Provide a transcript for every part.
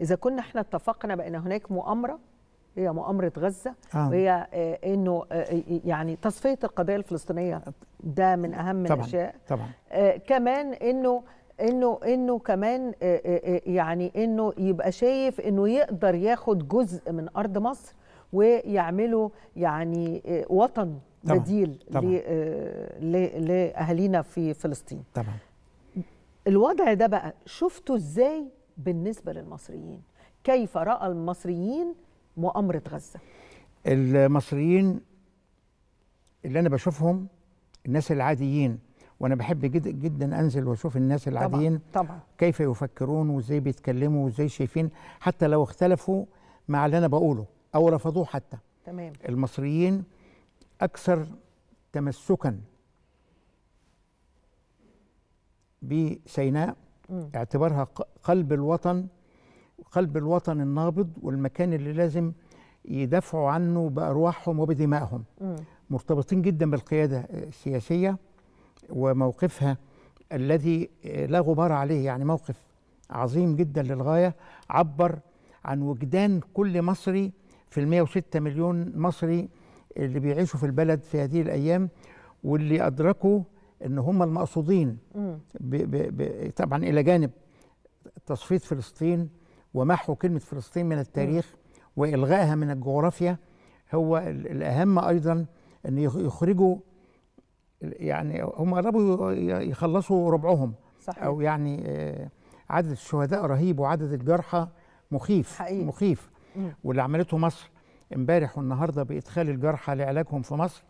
اذا كنا احنا اتفقنا بان هناك مؤامره هي مؤامره غزه آه. وهي آه، انه آه، آه، يعني تصفيه القضيه الفلسطينيه ده من اهم طبعًا. الاشياء طبعا آه كمان انه انه انه كمان يعني انه يبقى شايف انه يقدر ياخد جزء من ارض مصر ويعمله يعني وطن طبعًا. بديل طبعًا. لاهالينا في فلسطين طبعا الوضع ده بقى شفتوا ازاي بالنسبه للمصريين كيف راى المصريين مؤامره غزه المصريين اللي انا بشوفهم الناس العاديين وانا بحب جدا جدا انزل واشوف الناس العاديين طبعا, طبعا. كيف يفكرون وازاي بيتكلموا وازاي شايفين حتى لو اختلفوا مع اللي انا بقوله او رفضوه حتى تمام المصريين اكثر تمسكا بسيناء اعتبارها قلب الوطن قلب الوطن النابض والمكان اللي لازم يدافعوا عنه بأرواحهم وبدمائهم مرتبطين جدا بالقيادة السياسية وموقفها الذي لا غبار عليه يعني موقف عظيم جدا للغاية عبر عن وجدان كل مصري في ال 106 مليون مصري اللي بيعيشوا في البلد في هذه الأيام واللي أدركوا ان هم المقصودين بـ بـ بـ طبعا الى جانب تصفيه فلسطين ومحو كلمه فلسطين من التاريخ والغائها من الجغرافيا هو الاهم ايضا ان يخرجوا يعني هم قربوا يخلصوا ربعهم صحيح. او يعني آه، عدد الشهداء رهيب وعدد الجرحى مخيف حقيقي. مخيف واللي عملته مصر امبارح والنهارده بادخال الجرحى لعلاجهم في مصر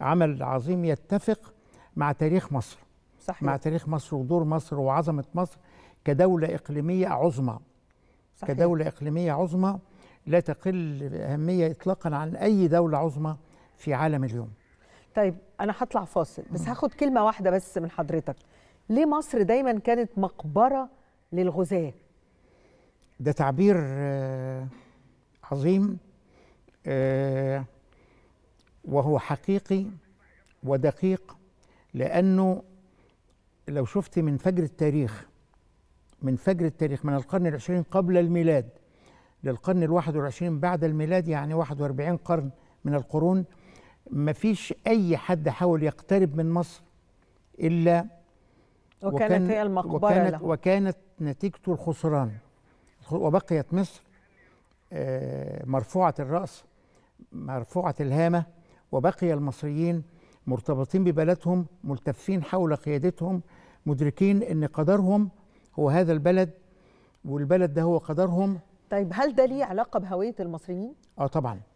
عمل عظيم يتفق مع تاريخ مصر صحيح. مع تاريخ مصر ودور مصر وعظمة مصر كدولة إقليمية عظمى صحيح. كدولة إقليمية عظمى لا تقل أهمية إطلاقا عن أي دولة عظمى في عالم اليوم طيب أنا هطلع فاصل بس هاخد كلمة واحدة بس من حضرتك ليه مصر دايما كانت مقبرة للغزاة؟ ده تعبير آه، عظيم آه، وهو حقيقي ودقيق لأنه لو شفت من فجر التاريخ من فجر التاريخ من القرن العشرين قبل الميلاد للقرن الواحد والعشرين بعد الميلاد يعني واحد واربعين قرن من القرون مفيش أي حد حاول يقترب من مصر إلا وكانت وكان هي المقبرة وكانت, له. وكانت نتيجته الخسران وبقيت مصر آه، مرفوعة الرأس مرفوعة الهامة وبقي المصريين مرتبطين ببلدهم ملتفين حول قيادتهم مدركين ان قدرهم هو هذا البلد والبلد ده هو قدرهم طيب هل ده ليه علاقه بهويه المصريين اه طبعا طبعا.